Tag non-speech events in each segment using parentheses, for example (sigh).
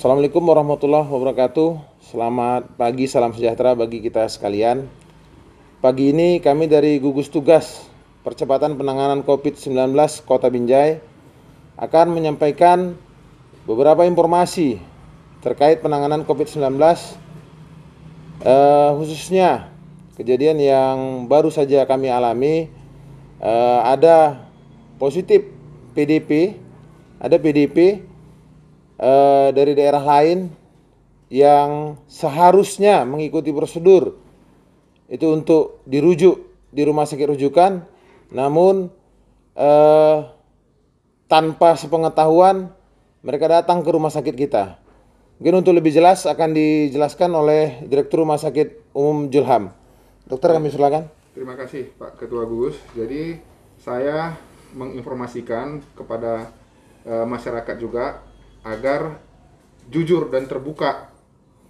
Assalamualaikum warahmatullahi wabarakatuh. Selamat pagi, salam sejahtera bagi kita sekalian. Pagi ini kami dari gugus tugas percepatan penanganan COVID-19 Kota Binjai akan menyampaikan beberapa informasi terkait penanganan COVID-19 eh, khususnya kejadian yang baru saja kami alami eh, ada positif PDP, ada PDP eh, dari daerah lain yang seharusnya mengikuti prosedur itu untuk dirujuk di rumah sakit rujukan, namun eh, tanpa sepengetahuan mereka datang ke rumah sakit kita. Mungkin untuk lebih jelas akan dijelaskan oleh Direktur Rumah Sakit Umum Julham. Dokter kami silakan. Terima kasih Pak Ketua Gugus. Jadi saya menginformasikan kepada e, masyarakat juga agar jujur dan terbuka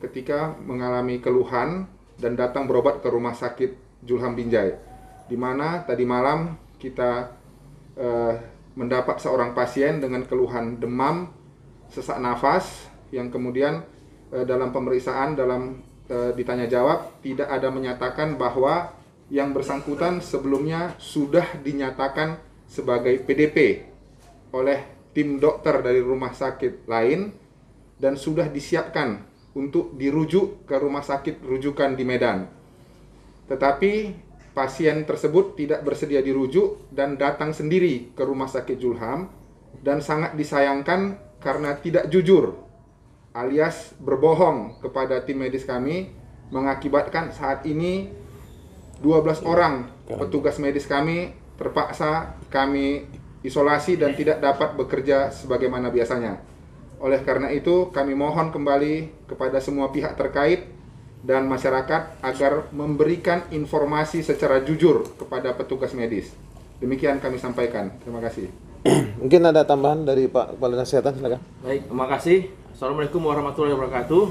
ketika mengalami keluhan dan datang berobat ke rumah sakit Julham Binjai. Di mana tadi malam kita eh, mendapat seorang pasien dengan keluhan demam, sesak nafas yang kemudian eh, dalam pemeriksaan dalam eh, ditanya jawab tidak ada menyatakan bahwa yang bersangkutan sebelumnya sudah dinyatakan sebagai PDP oleh tim dokter dari rumah sakit lain dan sudah disiapkan untuk dirujuk ke rumah sakit rujukan di Medan. Tetapi pasien tersebut tidak bersedia dirujuk dan datang sendiri ke rumah sakit Julham dan sangat disayangkan karena tidak jujur alias berbohong kepada tim medis kami mengakibatkan saat ini 12 iya. orang petugas medis kami terpaksa kami isolasi dan iya. tidak dapat bekerja sebagaimana biasanya. Oleh karena itu, kami mohon kembali kepada semua pihak terkait dan masyarakat agar memberikan informasi secara jujur kepada petugas medis. Demikian kami sampaikan. Terima kasih. (clears throat) Mungkin ada tambahan dari Pak Kepala Kesehatan, silakan. Baik, terima kasih. Assalamualaikum warahmatullahi wabarakatuh.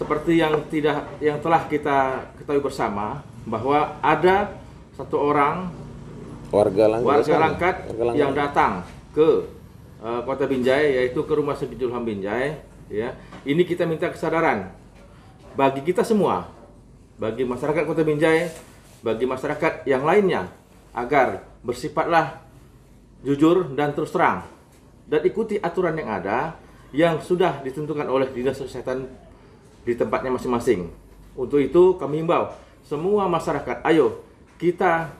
Seperti yang tidak yang telah kita ketahui bersama bahwa ada satu orang warga Langkat, warga Langkat, warga Langkat yang datang ke Eh, Kota Binjai yaitu ke Rumah Sakit Julham Binjai ya. Ini kita minta kesadaran bagi kita semua, bagi masyarakat Kota Binjai, bagi masyarakat yang lainnya agar bersifatlah jujur dan terus terang dan ikuti aturan yang ada yang sudah ditentukan oleh Dinas Kesehatan di tempatnya masing-masing. Untuk itu kami himbau semua masyarakat, ayo kita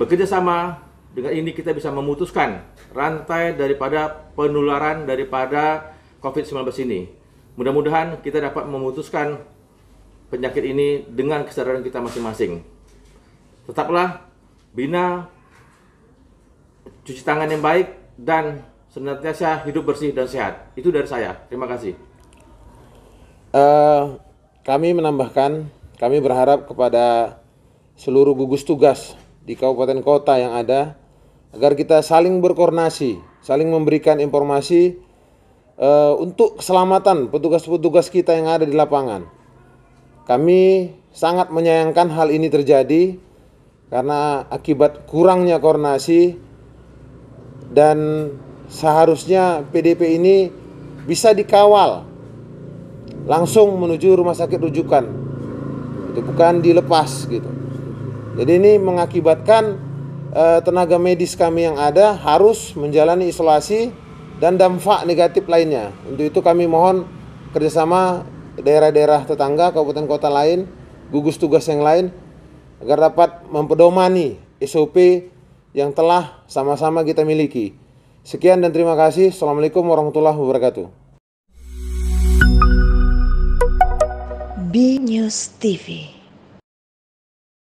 bekerja sama dengan ini kita bisa memutuskan rantai daripada penularan daripada COVID-19 ini. Mudah-mudahan kita dapat memutuskan penyakit ini dengan kesadaran kita masing-masing. Tetaplah bina cuci tangan yang baik dan senantiasa hidup bersih dan sehat. Itu dari saya. Terima kasih. Uh, kami menambahkan, kami berharap kepada seluruh gugus tugas di kabupaten kota yang ada agar kita saling berkoordinasi, saling memberikan informasi uh, untuk keselamatan petugas-petugas kita yang ada di lapangan. Kami sangat menyayangkan hal ini terjadi karena akibat kurangnya koordinasi dan seharusnya PDP ini bisa dikawal langsung menuju rumah sakit rujukan. Itu bukan dilepas gitu. Jadi ini mengakibatkan Eh, tenaga medis kami yang ada harus menjalani isolasi dan dampak negatif lainnya. Untuk itu kami mohon kerjasama daerah-daerah tetangga, kabupaten kota lain, gugus tugas yang lain agar dapat mempedomani SOP yang telah sama-sama kita miliki. Sekian dan terima kasih. Assalamualaikum warahmatullahi wabarakatuh. B News TV